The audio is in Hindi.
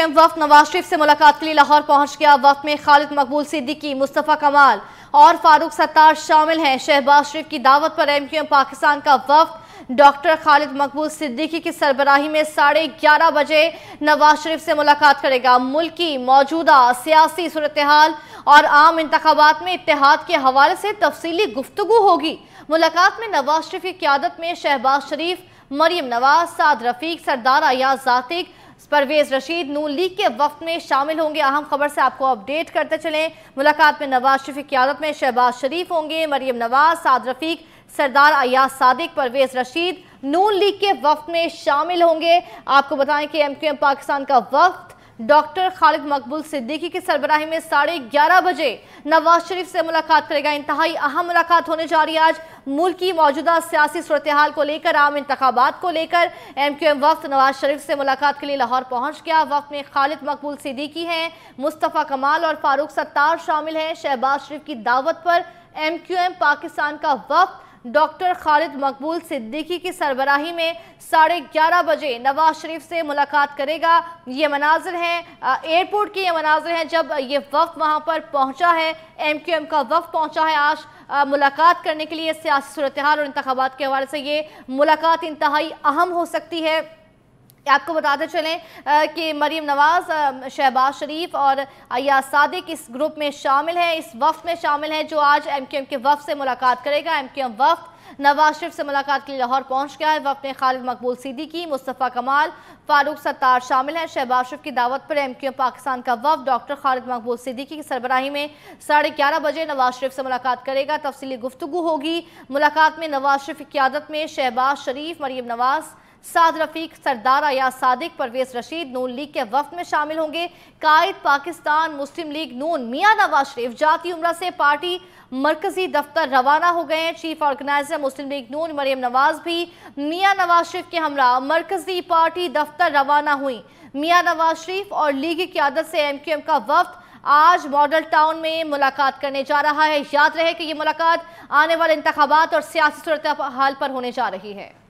एम वफ नवाज शरीफ से मुलाकात के लिए लाहौर पहुंच गया वफ में खालिद मकबूल सिद्दीकी मुस्तफ़ा कमाल और फारूक सत्तार शामिल हैं शहबाज शरीफ की दावत पर एम क्यू एम पाकिस्तान का वफ डॉक्टर खालिद मकबूल सिद्दीकी की सरबराही में साढ़े ग्यारह बजे नवाज शरीफ से मुलाकात करेगा मुल्क की मौजूदा सियासी सूरत हाल और आम इंतबात में इतिहाद के हवाले से तफसीली गुफ्तु होगी मुलाकात में नवाज शरीफ की क्यादत में शहबाज शरीफ मरीम नवाज साद रफीक सरदार अयाज जातिक परवेज रशीद नू लीग के वक्त में शामिल होंगे अहम खबर से आपको अपडेट करते चलें मुलाकात में नवाज शरीफ की क्यादत में शहबाज शरीफ होंगे मरियम नवाज साद रफीक सरदार अयाज सादिक परवेज रशीद नू लीग के वक्त में शामिल होंगे आपको बताएं कि एम क्यू एम पाकिस्तान का वक्त डॉक्टर खालिद मकबूल सिद्दीकी की सरबराही में साढ़े ग्यारह बजे नवाज शरीफ से मुलाकात करेगा इंतहाई अहम मुलाकात होने जा रही है आज मुल्क की मौजूदा सियासी सूरत हाल को लेकर आम इंतबात को लेकर एम क्यू एम वक्त नवाज शरीफ से मुलाकात के लिए लाहौर पहुंच गया वक्त में खालिद मकबूल सिद्दीकी हैं मुस्तफ़ा कमाल और फारूक सत्तार शामिल हैं शहबाज शरीफ की दावत पर एम क्यू एम पाकिस्तान का वक्त डॉक्टर खालिद मकबूल सिद्दीकी की सरबराही में साढ़े ग्यारह बजे नवाज शरीफ से मुलाकात करेगा ये मनाजिर हैं एयरपोर्ट के ये मनाजिर हैं जब ये वक्त वहाँ पर पहुँचा है एम क्यू एम का वक्त पहुँचा है आज मुलाकात करने के लिए सियासी सूरत और इंतबात के हवाले से ये मुलाकात इंतहाई अहम हो सकती है आपको बताते चलें कि मरीम नवाज़ शहबाज शरीफ और अया सादिक इस ग्रुप में शामिल हैं इस वफ में शामिल हैं जो आज एम क्यू एम के वफ से मुलाकात करेगा एम क्यू एम वफ नवाज शरीफ से मुलाकात के लिए लाहौर पहुंच गया है वफ में खालिद मकबूल की मुस्तफ़ा कमाल फारूक सत्तार शामिल हैं शहबाज शरीफ की दावत पर एम क्यू पाकिस्तान का वफ डॉक्टर खालिद मकबूल सिद्दीकी की सरबराही में साढ़े ग्यारह बजे नवाज शरीफ से मुलाकात करेगा तफसली गुफ्तु होगी मुलाकात में नवाज शरीफ की क्यादत में शहबाज शरीफ मरीम नवाज़ साद रफीक सरदार या सादिक परवेज रशीद नून लीग के वफ में शामिल होंगे कायद पाकिस्तान मुस्लिम लीग नून मियाँ नवाज शरीफ जाति उम्र से पार्टी मरकजी दफ्तर रवाना हो गए हैं chief organiser Muslim league Noon Maryam Nawaz भी मियाँ नवाज शरीफ के हमरा मरकजी पार्टी दफ्तर रवाना हुई मियाँ नवाज शरीफ और लीग की आदत से एम क्यू एम का वफ आज मॉडल टाउन में मुलाकात करने जा रहा है याद रहे कि ये मुलाकात आने वाले इंतबात और सियासी सूरत हाल पर होने जा रही है